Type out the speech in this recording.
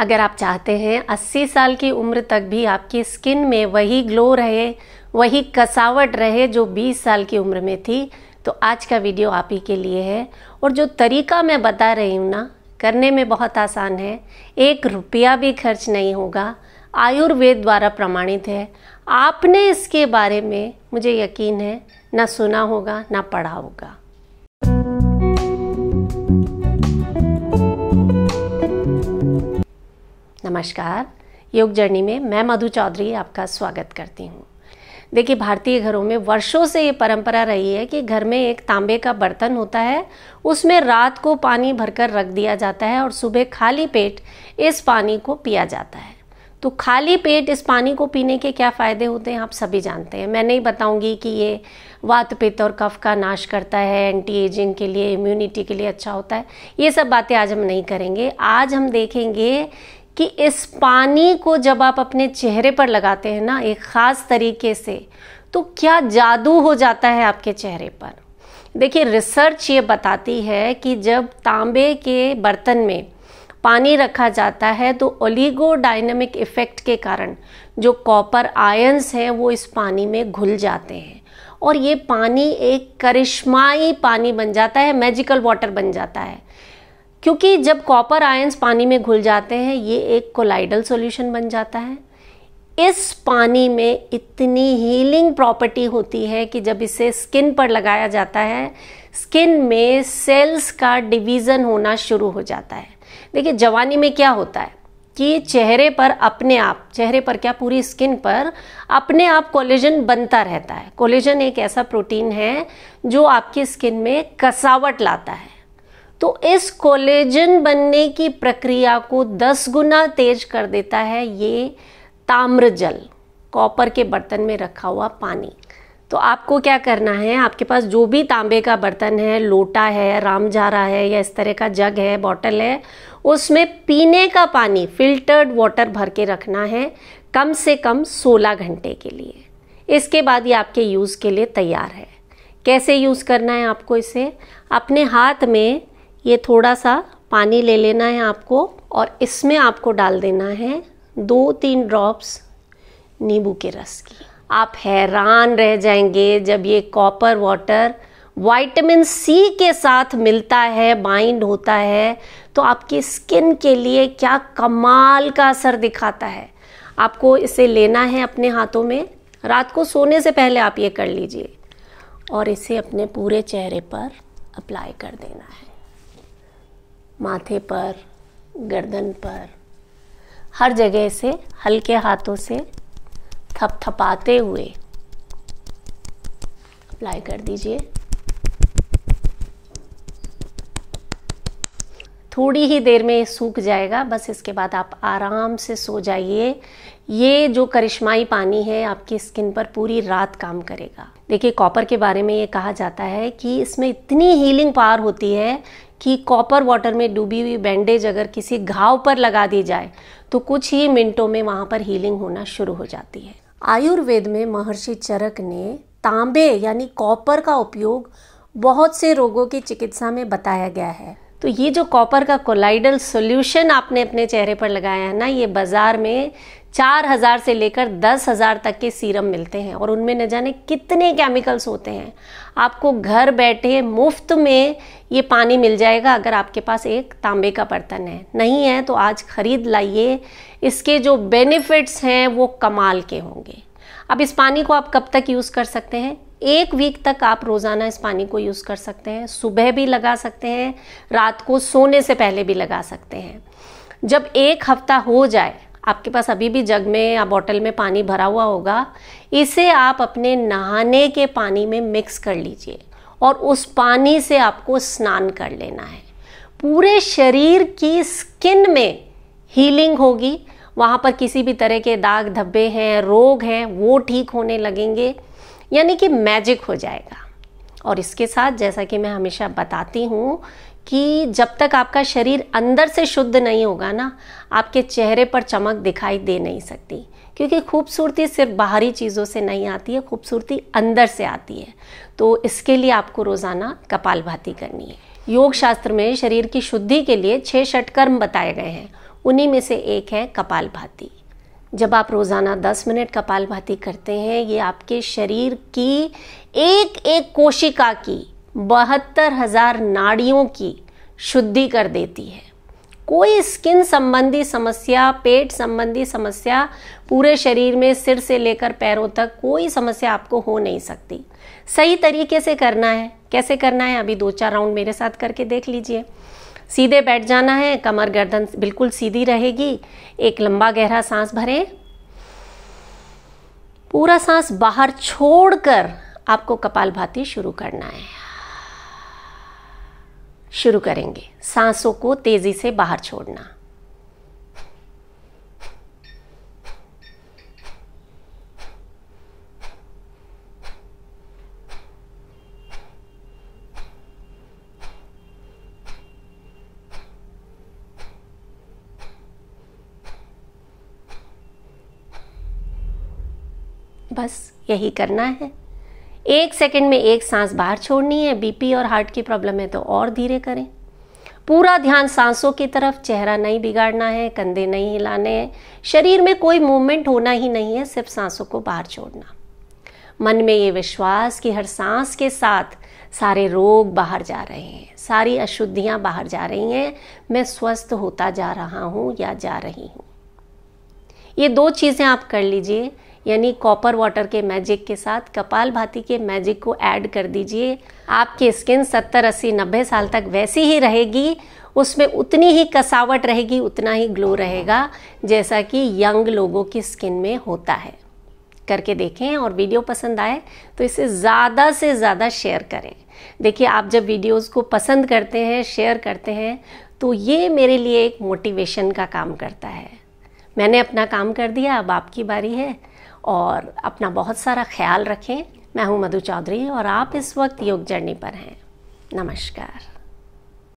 अगर आप चाहते हैं 80 साल की उम्र तक भी आपकी स्किन में वही ग्लो रहे वही कसावट रहे जो 20 साल की उम्र में थी तो आज का वीडियो आप ही के लिए है और जो तरीका मैं बता रही हूँ ना करने में बहुत आसान है एक रुपया भी खर्च नहीं होगा आयुर्वेद द्वारा प्रमाणित है आपने इसके बारे में मुझे यकीन है ना सुना होगा ना पढ़ा होगा नमस्कार योग जर्नी में मैं मधु चौधरी आपका स्वागत करती हूँ देखिए भारतीय घरों में वर्षों से ये परंपरा रही है कि घर में एक तांबे का बर्तन होता है उसमें रात को पानी भरकर रख दिया जाता है और सुबह खाली पेट इस पानी को पिया जाता है तो खाली पेट इस पानी को पीने के क्या फ़ायदे होते हैं आप सभी जानते हैं मैं नहीं बताऊंगी कि ये वात पित्त और कफ का नाश करता है एंटी एजिंग के लिए इम्यूनिटी के लिए अच्छा होता है ये सब बातें आज हम नहीं करेंगे आज हम देखेंगे कि इस पानी को जब आप अपने चेहरे पर लगाते हैं ना एक ख़ास तरीके से तो क्या जादू हो जाता है आपके चेहरे पर देखिए रिसर्च ये बताती है कि जब तांबे के बर्तन में पानी रखा जाता है तो ओलिगोडाइनमिक इफ़ेक्ट के कारण जो कॉपर आयंस हैं वो इस पानी में घुल जाते हैं और ये पानी एक करिश्माई पानी बन जाता है मैजिकल वाटर बन जाता है क्योंकि जब कॉपर आयंस पानी में घुल जाते हैं ये एक कोलाइडल सॉल्यूशन बन जाता है इस पानी में इतनी हीलिंग प्रॉपर्टी होती है कि जब इसे स्किन पर लगाया जाता है स्किन में सेल्स का डिवीज़न होना शुरू हो जाता है देखिए जवानी में क्या होता है कि चेहरे पर अपने आप चेहरे पर क्या पूरी स्किन पर अपने आप कोलेजन बनता रहता है कोलेजन एक ऐसा प्रोटीन है जो आपकी स्किन में कसावट लाता है तो इस कोलेजन बनने की प्रक्रिया को दस गुना तेज कर देता है ये ताम्रजल कॉपर के बर्तन में रखा हुआ पानी तो आपको क्या करना है आपके पास जो भी तांबे का बर्तन है लोटा है रामजारा है या इस तरह का जग है बॉटल है उसमें पीने का पानी फिल्टर्ड वाटर भर के रखना है कम से कम 16 घंटे के लिए इसके बाद ये आपके यूज़ के लिए तैयार है कैसे यूज़ करना है आपको इसे अपने हाथ में ये थोड़ा सा पानी ले लेना है आपको और इसमें आपको डाल देना है दो तीन ड्रॉप्स नींबू के रस की आप हैरान रह जाएंगे जब ये कॉपर वाटर वाइटमिन सी के साथ मिलता है बाइंड होता है तो आपकी स्किन के लिए क्या कमाल का असर दिखाता है आपको इसे लेना है अपने हाथों में रात को सोने से पहले आप ये कर लीजिए और इसे अपने पूरे चेहरे पर अप्लाई कर देना है माथे पर गर्दन पर हर जगह से हल्के हाथों से थपथपाते हुए अप्लाई कर दीजिए थोड़ी ही देर में सूख जाएगा बस इसके बाद आप आराम से सो जाइए ये जो करिश्माई पानी है आपकी स्किन पर पूरी रात काम करेगा देखिए कॉपर के बारे में ये कहा जाता है कि इसमें इतनी हीलिंग पावर होती है कि कॉपर वाटर में डूबी हुई बैंडेज अगर किसी घाव पर लगा दी जाए तो कुछ ही मिनटों में वहाँ पर हीलिंग होना शुरू हो जाती है आयुर्वेद में महर्षि चरक ने तांबे यानी कॉपर का उपयोग बहुत से रोगों की चिकित्सा में बताया गया है तो ये जो कॉपर का कोलाइडल सॉल्यूशन आपने अपने चेहरे पर लगाया है ना ये बाज़ार में चार हज़ार से लेकर दस हज़ार तक के सीरम मिलते हैं और उनमें न जाने कितने केमिकल्स होते हैं आपको घर बैठे मुफ्त में ये पानी मिल जाएगा अगर आपके पास एक तांबे का बर्तन है नहीं है तो आज ख़रीद लाइए इसके जो बेनिफिट्स हैं वो कमाल के होंगे अब इस पानी को आप कब तक यूज़ कर सकते हैं एक वीक तक आप रोज़ाना इस पानी को यूज़ कर सकते हैं सुबह भी लगा सकते हैं रात को सोने से पहले भी लगा सकते हैं जब एक हफ्ता हो जाए आपके पास अभी भी जग में या बॉटल में पानी भरा हुआ होगा इसे आप अपने नहाने के पानी में मिक्स कर लीजिए और उस पानी से आपको स्नान कर लेना है पूरे शरीर की स्किन में हीलिंग होगी वहाँ पर किसी भी तरह के दाग धब्बे हैं रोग हैं वो ठीक होने लगेंगे यानी कि मैजिक हो जाएगा और इसके साथ जैसा कि मैं हमेशा बताती हूँ कि जब तक आपका शरीर अंदर से शुद्ध नहीं होगा ना आपके चेहरे पर चमक दिखाई दे नहीं सकती क्योंकि खूबसूरती सिर्फ बाहरी चीज़ों से नहीं आती है खूबसूरती अंदर से आती है तो इसके लिए आपको रोज़ाना कपाल भाती करनी है योग शास्त्र में शरीर की शुद्धि के लिए छः षटकर्म बताए गए हैं उन्हीं में से एक है कपाल भाती जब आप रोज़ाना 10 मिनट कपाल भाती करते हैं ये आपके शरीर की एक एक कोशिका की बहत्तर हजार नाड़ियों की शुद्धि कर देती है कोई स्किन संबंधी समस्या पेट संबंधी समस्या पूरे शरीर में सिर से लेकर पैरों तक कोई समस्या आपको हो नहीं सकती सही तरीके से करना है कैसे करना है अभी दो चार राउंड मेरे साथ करके देख लीजिए सीधे बैठ जाना है कमर गर्दन बिल्कुल सीधी रहेगी एक लंबा गहरा सांस भरें पूरा सांस बाहर छोड़कर आपको कपाल भाती शुरू करना है शुरू करेंगे सांसों को तेजी से बाहर छोड़ना बस यही करना है एक सेकंड में एक सांस बाहर छोड़नी है बीपी और हार्ट की प्रॉब्लम है तो और धीरे करें पूरा ध्यान सांसों की तरफ चेहरा नहीं बिगाड़ना है कंधे नहीं हिलाने हैं शरीर में कोई मूवमेंट होना ही नहीं है सिर्फ सांसों को बाहर छोड़ना मन में ये विश्वास कि हर सांस के साथ सारे रोग बाहर जा रहे हैं सारी अशुद्धियाँ बाहर जा रही हैं मैं स्वस्थ होता जा रहा हूँ या जा रही हूँ ये दो चीज़ें आप कर लीजिए यानी कॉपर वाटर के मैजिक के साथ कपाल भाती के मैजिक को ऐड कर दीजिए आपकी स्किन 70 अस्सी नब्बे साल तक वैसी ही रहेगी उसमें उतनी ही कसावट रहेगी उतना ही ग्लो रहेगा जैसा कि यंग लोगों की स्किन में होता है करके देखें और वीडियो पसंद आए तो इसे ज़्यादा से ज़्यादा शेयर करें देखिए आप जब वीडियोस को पसंद करते हैं शेयर करते हैं तो ये मेरे लिए एक मोटिवेशन का काम करता है मैंने अपना काम कर दिया अब आपकी बारी है और अपना बहुत सारा ख्याल रखें मैं हूँ मधु चौधरी और आप इस वक्त योग जर्नी पर हैं नमस्कार